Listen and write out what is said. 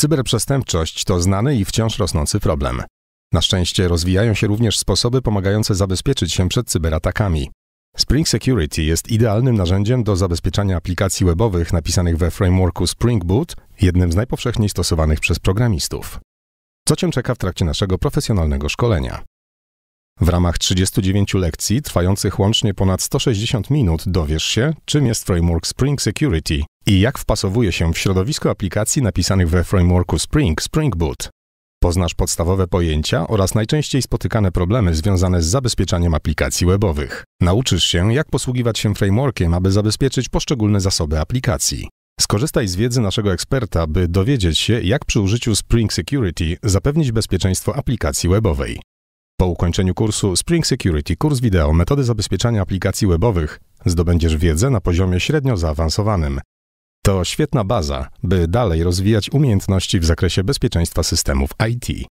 Cyberprzestępczość to znany i wciąż rosnący problem. Na szczęście rozwijają się również sposoby pomagające zabezpieczyć się przed cyberatakami. Spring Security jest idealnym narzędziem do zabezpieczania aplikacji webowych napisanych we frameworku Spring Boot, jednym z najpowszechniej stosowanych przez programistów. Co Cię czeka w trakcie naszego profesjonalnego szkolenia? W ramach 39 lekcji, trwających łącznie ponad 160 minut, dowiesz się, czym jest framework Spring Security, i jak wpasowuje się w środowisko aplikacji napisanych we frameworku Spring Spring Boot. Poznasz podstawowe pojęcia oraz najczęściej spotykane problemy związane z zabezpieczaniem aplikacji webowych. Nauczysz się, jak posługiwać się frameworkiem, aby zabezpieczyć poszczególne zasoby aplikacji. Skorzystaj z wiedzy naszego eksperta, by dowiedzieć się, jak przy użyciu Spring Security zapewnić bezpieczeństwo aplikacji webowej. Po ukończeniu kursu Spring Security kurs wideo metody zabezpieczania aplikacji webowych zdobędziesz wiedzę na poziomie średnio zaawansowanym, to świetna baza, by dalej rozwijać umiejętności w zakresie bezpieczeństwa systemów IT.